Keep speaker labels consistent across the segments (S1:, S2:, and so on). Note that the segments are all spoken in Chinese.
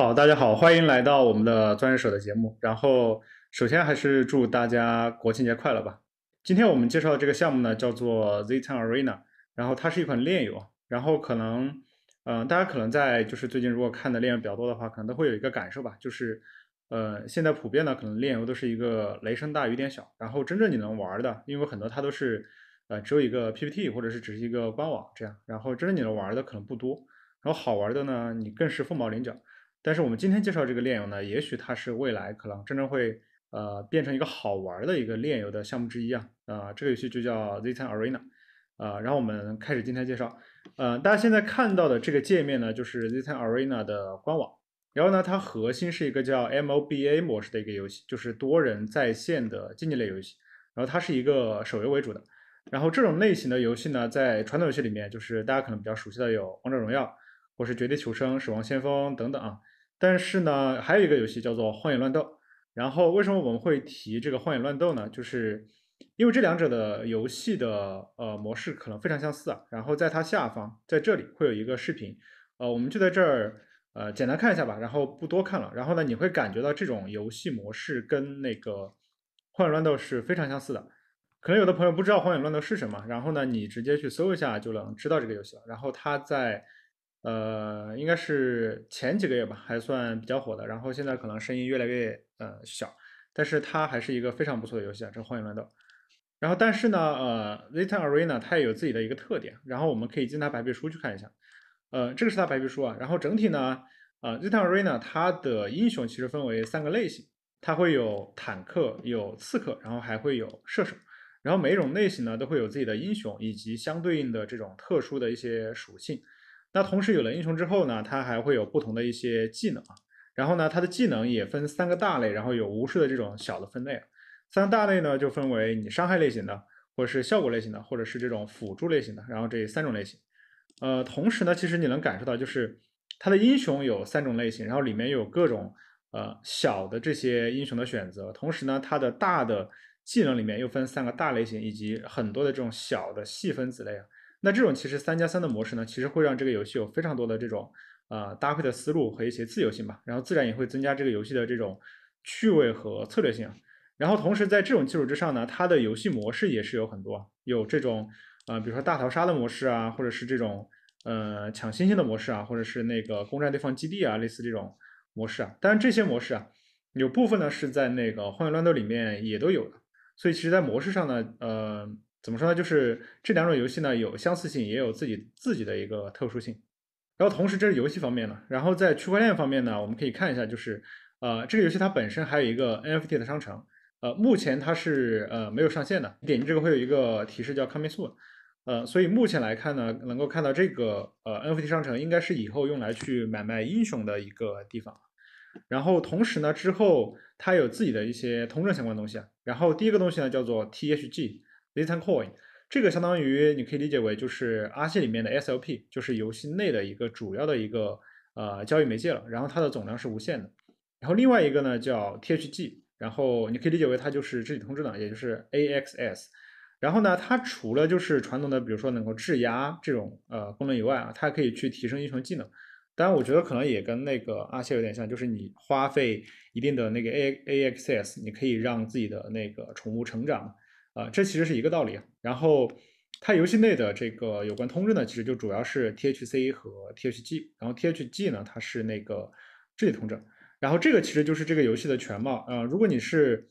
S1: 好，大家好，欢迎来到我们的专业手的节目。然后，首先还是祝大家国庆节快乐吧。今天我们介绍的这个项目呢，叫做 Z t o Arena，然后它是一款链游。然后可能，嗯，大家可能在就是最近如果看的链游比较多的话，可能都会有一个感受吧，就是呃，现在普遍的可能链游都是一个雷声大雨点小。然后，真正你能玩的，因为很多它都是呃只有一个 PPT，或者是只是一个官网这样。然后，真正你能玩的可能不多。然后好玩的呢，你更是凤毛麟角。但是我们今天介绍这个炼油呢，也许它是未来可能真正会呃变成一个好玩的一个炼油的项目之一啊。呃，这个游戏就叫 z t Arena，呃，然后我们开始今天介绍。呃，大家现在看到的这个界面呢，就是 Z3 Arena 的官网。然后呢，它核心是一个叫 MOBA 模式的一个游戏，就是多人在线的竞技类游戏。然后它是一个手游为主的。然后这种类型的游戏呢，在传统游戏里面，就是大家可能比较熟悉的有《王者荣耀》。我是绝地求生、守望先锋等等啊，但是呢，还有一个游戏叫做荒野乱斗。然后为什么我们会提这个荒野乱斗呢？就是因为这两者的游戏的呃模式可能非常相似啊。然后在它下方，在这里会有一个视频，呃，我们就在这儿呃简单看一下吧，然后不多看了。然后呢，你会感觉到这种游戏模式跟那个荒野乱斗是非常相似的。可能有的朋友不知道荒野乱斗是什么，然后呢，你直接去搜一下就能知道这个游戏了。然后它在呃，应该是前几个月吧，还算比较火的。然后现在可能声音越来越呃小，但是它还是一个非常不错的游戏啊，这《荒野乱斗》。然后，但是呢，呃，《Zeta Arena》它也有自己的一个特点。然后我们可以进它白皮书去看一下。呃，这个是它白皮书啊。然后整体呢，呃，《Zeta Arena》它的英雄其实分为三个类型，它会有坦克、有刺客，然后还会有射手。然后每一种类型呢，都会有自己的英雄以及相对应的这种特殊的一些属性。那同时有了英雄之后呢，他还会有不同的一些技能啊，然后呢，他的技能也分三个大类，然后有无数的这种小的分类。三大类呢就分为你伤害类型的，或者是效果类型的，或者是这种辅助类型的，然后这三种类型。呃，同时呢，其实你能感受到就是他的英雄有三种类型，然后里面有各种呃小的这些英雄的选择，同时呢，他的大的技能里面又分三个大类型，以及很多的这种小的细分子类啊。那这种其实三加三的模式呢，其实会让这个游戏有非常多的这种呃搭配的思路和一些自由性吧，然后自然也会增加这个游戏的这种趣味和策略性。然后同时在这种基础之上呢，它的游戏模式也是有很多，有这种呃比如说大逃杀的模式啊，或者是这种呃抢星星的模式啊，或者是那个攻占对方基地啊，类似这种模式啊。当然这些模式啊，有部分呢是在那个《荒野乱斗》里面也都有，的，所以其实在模式上呢，呃。怎么说呢？就是这两种游戏呢有相似性，也有自己自己的一个特殊性。然后同时这是游戏方面呢，然后在区块链方面呢，我们可以看一下，就是呃这个游戏它本身还有一个 NFT 的商城，呃目前它是呃没有上线的，点击这个会有一个提示叫 coming soon。呃所以目前来看呢，能够看到这个呃 NFT 商城应该是以后用来去买卖英雄的一个地方。然后同时呢之后它有自己的一些通证相关东西啊。然后第一个东西呢叫做 THG。Litecoin 这个相当于你可以理解为就是阿谢里面的 S L P，就是游戏内的一个主要的一个呃交易媒介了。然后它的总量是无限的。然后另外一个呢叫 T H G，然后你可以理解为它就是治理通知档，也就是 A X S。然后呢，它除了就是传统的比如说能够质押这种呃功能以外啊，它还可以去提升英雄技能。当然，我觉得可能也跟那个阿谢有点像，就是你花费一定的那个 A A X S，你可以让自己的那个宠物成长。呃，这其实是一个道理。然后它游戏内的这个有关通证呢，其实就主要是 THC 和 THG。然后 THG 呢，它是那个治理通证。然后这个其实就是这个游戏的全貌。啊，如果你是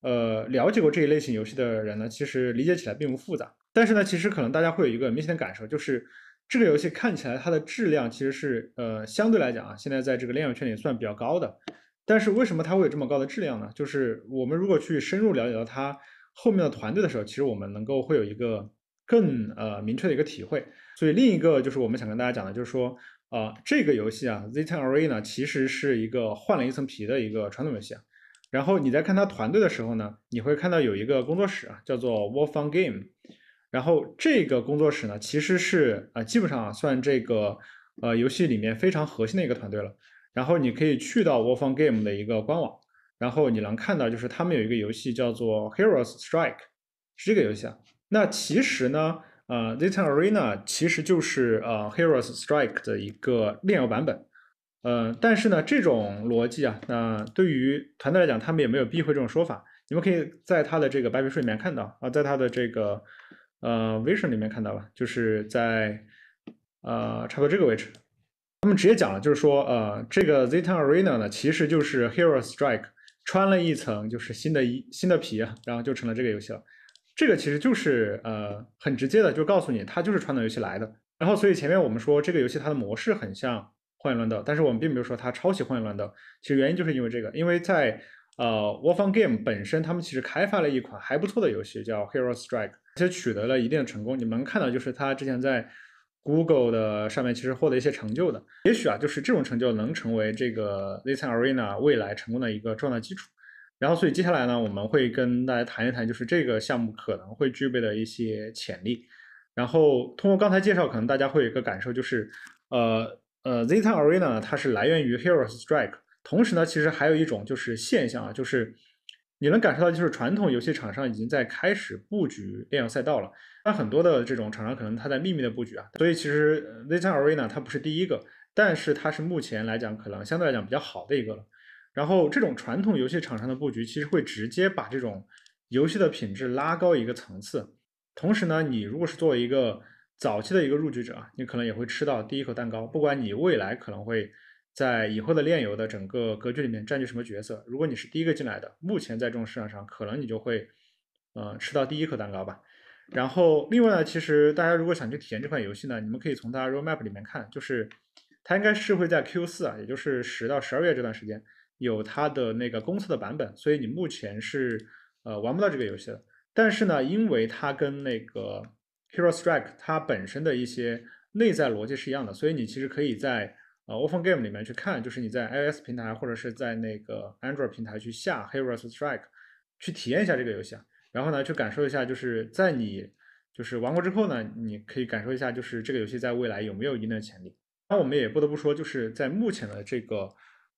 S1: 呃了解过这一类型游戏的人呢，其实理解起来并不复杂。但是呢，其实可能大家会有一个明显的感受，就是这个游戏看起来它的质量其实是呃相对来讲啊，现在在这个链友圈里算比较高的。但是为什么它会有这么高的质量呢？就是我们如果去深入了解到它。后面的团队的时候，其实我们能够会有一个更呃明确的一个体会。所以另一个就是我们想跟大家讲的，就是说呃这个游戏啊 z t a r A 呢，其实是一个换了一层皮的一个传统游戏啊。然后你在看他团队的时候呢，你会看到有一个工作室啊，叫做 Warfun Game。然后这个工作室呢，其实是啊基本上算这个呃游戏里面非常核心的一个团队了。然后你可以去到 Warfun Game 的一个官网。然后你能看到，就是他们有一个游戏叫做《Heroes Strike》，是这个游戏啊。那其实呢，呃，《Zeta Arena》其实就是呃《Heroes Strike》的一个炼油版本。呃，但是呢，这种逻辑啊，那对于团队来讲，他们也没有避讳这种说法。你们可以在他的这个白皮书里面看到啊，在他的这个呃 Vision 里面看到了，就是在呃差不多这个位置。他们直接讲了，就是说呃，这个《Zeta Arena》呢，其实就是《Heroes Strike》。穿了一层就是新的衣新的皮然后就成了这个游戏了。这个其实就是呃很直接的就告诉你，它就是传统游戏来的。然后所以前面我们说这个游戏它的模式很像《幻影乱斗》，但是我们并没有说它抄袭《幻影乱斗》。其实原因就是因为这个，因为在呃 w a r f g a m e 本身，他们其实开发了一款还不错的游戏叫 Hero Strike，而且取得了一定的成功。你们看到就是它之前在。Google 的上面其实获得一些成就的，也许啊，就是这种成就能成为这个 Z t e a Arena 未来成功的一个重要基础。然后，所以接下来呢，我们会跟大家谈一谈，就是这个项目可能会具备的一些潜力。然后通过刚才介绍，可能大家会有一个感受，就是呃呃，Z t a Arena 它是来源于 Hero Strike，同时呢，其实还有一种就是现象啊，就是。你能感受到，就是传统游戏厂商已经在开始布局炼油赛道了。那很多的这种厂商可能他在秘密的布局啊，所以其实 Thisara 它不是第一个，但是它是目前来讲可能相对来讲比较好的一个了。然后这种传统游戏厂商的布局，其实会直接把这种游戏的品质拉高一个层次。同时呢，你如果是作为一个早期的一个入局者啊，你可能也会吃到第一口蛋糕。不管你未来可能会。在以后的炼油的整个格局里面占据什么角色？如果你是第一个进来的，目前在这种市场上，可能你就会，呃，吃到第一口蛋糕吧。然后另外呢，其实大家如果想去体验这款游戏呢，你们可以从它 roadmap 里面看，就是它应该是会在 Q 四啊，也就是十到十二月这段时间有它的那个公测的版本，所以你目前是呃玩不到这个游戏的。但是呢，因为它跟那个 Hero Strike 它本身的一些内在逻辑是一样的，所以你其实可以在。呃 o p e n Game 里面去看，就是你在 iOS 平台或者是在那个 Android 平台去下《Heroes Strike》，去体验一下这个游戏啊，然后呢，去感受一下，就是在你就是玩过之后呢，你可以感受一下，就是这个游戏在未来有没有一定的潜力。那我们也不得不说，就是在目前的这个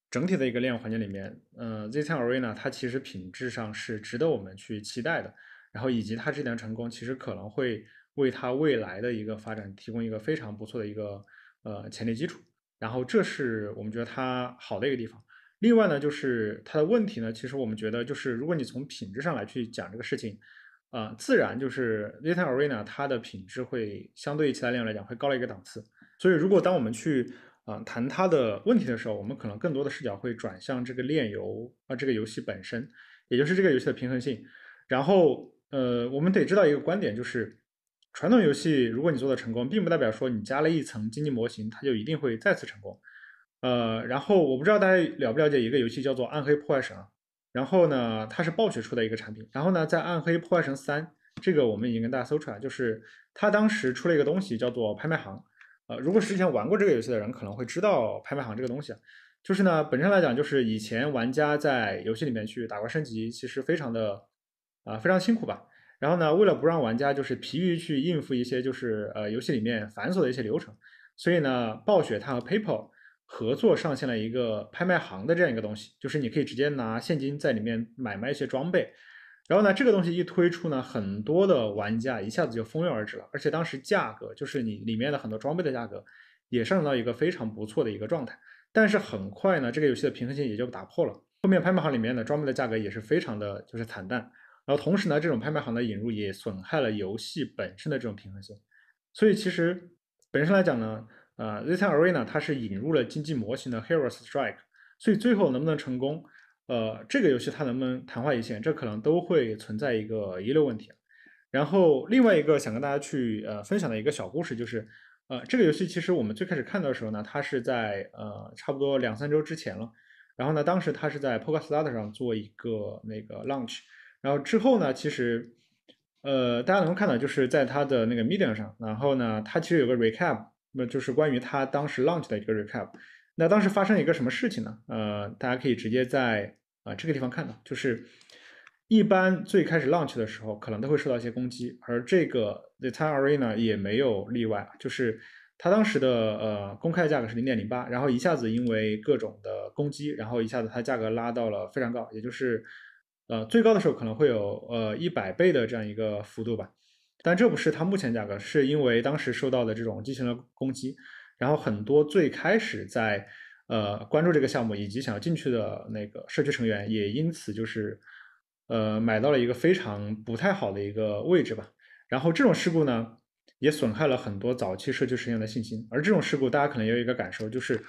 S1: 整体的一个链环境里面，呃，《Z t a Arena》它其实品质上是值得我们去期待的，然后以及它这点成功，其实可能会为它未来的一个发展提供一个非常不错的一个呃潜力基础。然后这是我们觉得它好的一个地方。另外呢，就是它的问题呢，其实我们觉得就是，如果你从品质上来去讲这个事情，啊，自然就是《a l o a n e Arena》它的品质会相对于其他链游来讲会高了一个档次。所以，如果当我们去啊谈它的问题的时候，我们可能更多的视角会转向这个链游啊这个游戏本身，也就是这个游戏的平衡性。然后，呃，我们得知道一个观点就是。传统游戏，如果你做的成功，并不代表说你加了一层经济模型，它就一定会再次成功。呃，然后我不知道大家了不了解一个游戏叫做《暗黑破坏神》，然后呢，它是暴雪出的一个产品。然后呢，在《暗黑破坏神三》这个，我们已经跟大家搜出来，就是它当时出了一个东西叫做拍卖行。呃，如果之前玩过这个游戏的人，可能会知道拍卖行这个东西。就是呢，本身来讲，就是以前玩家在游戏里面去打怪升级，其实非常的啊，非常辛苦吧。然后呢，为了不让玩家就是疲于去应付一些就是呃游戏里面繁琐的一些流程，所以呢，暴雪它和 PayPal 合作上线了一个拍卖行的这样一个东西，就是你可以直接拿现金在里面买卖一些装备。然后呢，这个东西一推出呢，很多的玩家一下子就蜂拥而至了，而且当时价格就是你里面的很多装备的价格也上涨到一个非常不错的一个状态。但是很快呢，这个游戏的平衡性也就打破了，后面拍卖行里面的装备的价格也是非常的就是惨淡。然后同时呢，这种拍卖行的引入也损害了游戏本身的这种平衡性。所以其实本身来讲呢，呃 z 3 r y 呢，它是引入了经济模型的 Hero Strike，所以最后能不能成功，呃，这个游戏它能不能昙花一现，这可能都会存在一个遗留问题。然后另外一个想跟大家去呃分享的一个小故事就是，呃，这个游戏其实我们最开始看到的时候呢，它是在呃差不多两三周之前了。然后呢，当时它是在 p o k e r s t a r t 上做一个那个 Launch。然后之后呢，其实，呃，大家能够看到，就是在它的那个 Medium 上，然后呢，它其实有个 Recap，那就是关于它当时 Launch 的一个 Recap。那当时发生一个什么事情呢？呃，大家可以直接在啊这个地方看到，就是一般最开始 Launch 的时候，可能都会受到一些攻击，而这个 The t i m e a r r e n a 也没有例外，就是它当时的呃公开的价格是零点零八，然后一下子因为各种的攻击，然后一下子它价格拉到了非常高，也就是。呃，最高的时候可能会有呃一百倍的这样一个幅度吧，但这不是它目前价格，是因为当时受到的这种进行了攻击，然后很多最开始在呃关注这个项目以及想要进去的那个社区成员也因此就是呃买到了一个非常不太好的一个位置吧，然后这种事故呢也损害了很多早期社区成员的信心，而这种事故大家可能也有一个感受就是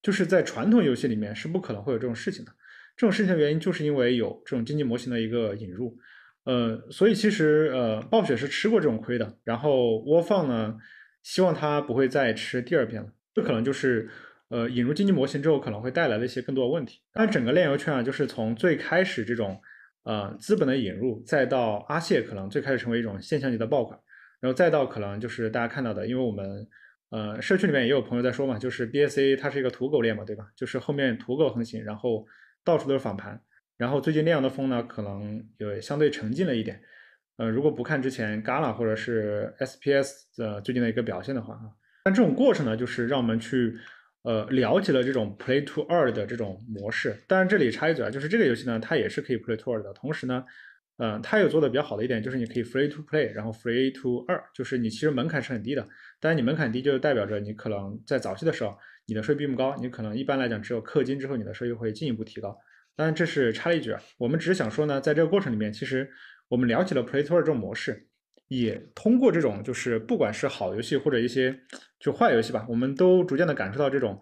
S1: 就是在传统游戏里面是不可能会有这种事情的。这种事情的原因就是因为有这种经济模型的一个引入，呃，所以其实呃，暴雪是吃过这种亏的。然后，窝放呢，希望它不会再吃第二遍了。这可能就是呃，引入经济模型之后可能会带来的一些更多的问题。但整个炼油圈啊，就是从最开始这种呃资本的引入，再到阿谢可能最开始成为一种现象级的爆款，然后再到可能就是大家看到的，因为我们呃社区里面也有朋友在说嘛，就是 BSC 它是一个土狗链嘛，对吧？就是后面土狗横行，然后。到处都是访盘，然后最近那样的风呢，可能也相对沉静了一点。呃，如果不看之前 Gala 或者是 S P S 的最近的一个表现的话啊，但这种过程呢，就是让我们去呃了解了这种 Play to 二的这种模式。当然，这里插一嘴啊，就是这个游戏呢，它也是可以 Play to 二的，同时呢。嗯，它有做的比较好的一点就是你可以 free to play，然后 free to 二，就是你其实门槛是很低的。但是你门槛低，就代表着你可能在早期的时候你的收益并不高，你可能一般来讲只有氪金之后你的收益会进一步提高。当然，这是插一句啊，我们只是想说呢，在这个过程里面，其实我们了解了 play to 二这种模式，也通过这种就是不管是好游戏或者一些就坏游戏吧，我们都逐渐的感受到这种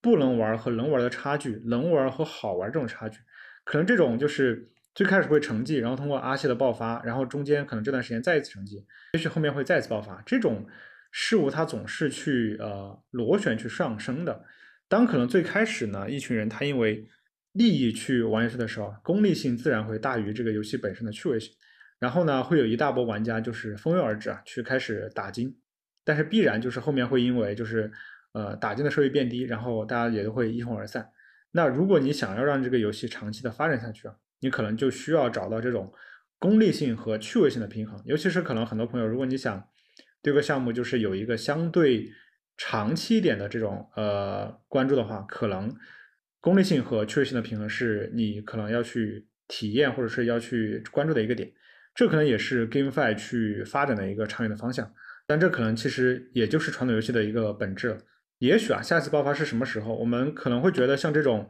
S1: 不能玩和能玩的差距，能玩和好玩这种差距，可能这种就是。最开始会沉寂，然后通过阿谢的爆发，然后中间可能这段时间再一次沉寂，也许后面会再次爆发。这种事物它总是去呃螺旋去上升的。当可能最开始呢，一群人他因为利益去玩游戏的时候，功利性自然会大于这个游戏本身的趣味性。然后呢，会有一大波玩家就是蜂拥而至啊，去开始打金，但是必然就是后面会因为就是呃打金的收益变低，然后大家也都会一哄而散。那如果你想要让这个游戏长期的发展下去啊。你可能就需要找到这种功利性和趣味性的平衡，尤其是可能很多朋友，如果你想对个项目就是有一个相对长期一点的这种呃关注的话，可能功利性和趣味性的平衡是你可能要去体验或者是要去关注的一个点。这可能也是 GameFi 去发展的一个长远的方向，但这可能其实也就是传统游戏的一个本质了。也许啊，下次爆发是什么时候？我们可能会觉得像这种。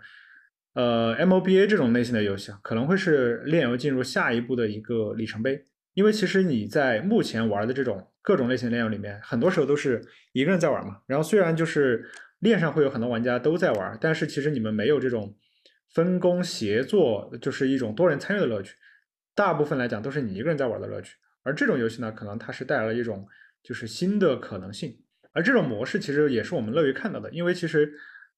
S1: 呃，MOBA 这种类型的游戏啊，可能会是炼游进入下一步的一个里程碑。因为其实你在目前玩的这种各种类型炼游里面，很多时候都是一个人在玩嘛。然后虽然就是链上会有很多玩家都在玩，但是其实你们没有这种分工协作，就是一种多人参与的乐趣。大部分来讲都是你一个人在玩的乐趣。而这种游戏呢，可能它是带来了一种就是新的可能性。而这种模式其实也是我们乐于看到的，因为其实。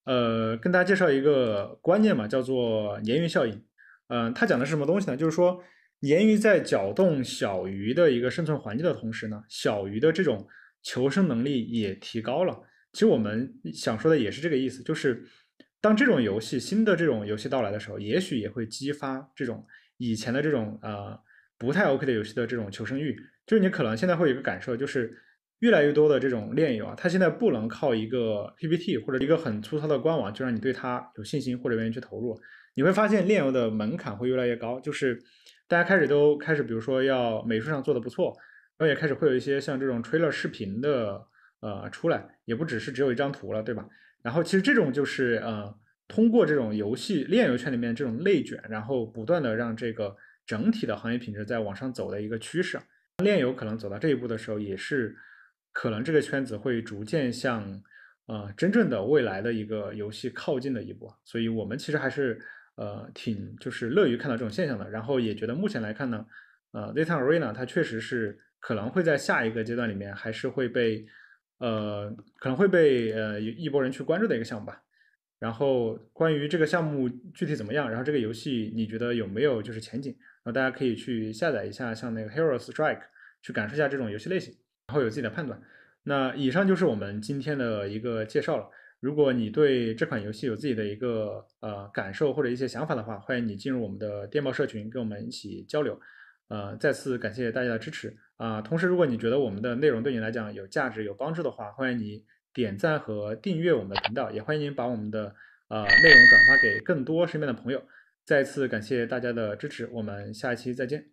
S1: 呃，跟大家介绍一个观念嘛，叫做鲶鱼效应。嗯，它讲的是什么东西呢？就是说，鲶鱼在搅动小鱼的一个生存环境的同时呢，小鱼的这种求生能力也提高了。其实我们想说的也是这个意思，就是当这种游戏新的这种游戏到来的时候，也许也会激发这种以前的这种呃不太 OK 的游戏的这种求生欲。就是你可能现在会有一个感受，就是。越来越多的这种炼油啊，它现在不能靠一个 PPT 或者一个很粗糙的官网就让你对它有信心或者愿意去投入。你会发现炼油的门槛会越来越高，就是大家开始都开始，比如说要美术上做的不错，然后也开始会有一些像这种吹 r 视频的呃出来，也不只是只有一张图了，对吧？然后其实这种就是呃通过这种游戏炼油圈里面这种内卷，然后不断的让这个整体的行业品质在往上走的一个趋势。炼油可能走到这一步的时候，也是。可能这个圈子会逐渐向，呃，真正的未来的一个游戏靠近的一步，所以我们其实还是，呃，挺就是乐于看到这种现象的。然后也觉得目前来看呢，呃 z a t a Arena 它确实是可能会在下一个阶段里面还是会被，呃，可能会被呃一一波人去关注的一个项目吧。然后关于这个项目具体怎么样，然后这个游戏你觉得有没有就是前景？然后大家可以去下载一下像那个 Hero Strike，去感受一下这种游戏类型。然后有自己的判断。那以上就是我们今天的一个介绍了。如果你对这款游戏有自己的一个呃感受或者一些想法的话，欢迎你进入我们的电报社群，跟我们一起交流。呃，再次感谢大家的支持啊！同时，如果你觉得我们的内容对你来讲有价值、有帮助的话，欢迎你点赞和订阅我们的频道，也欢迎把我们的呃内容转发给更多身边的朋友。再次感谢大家的支持，我们下一期再见。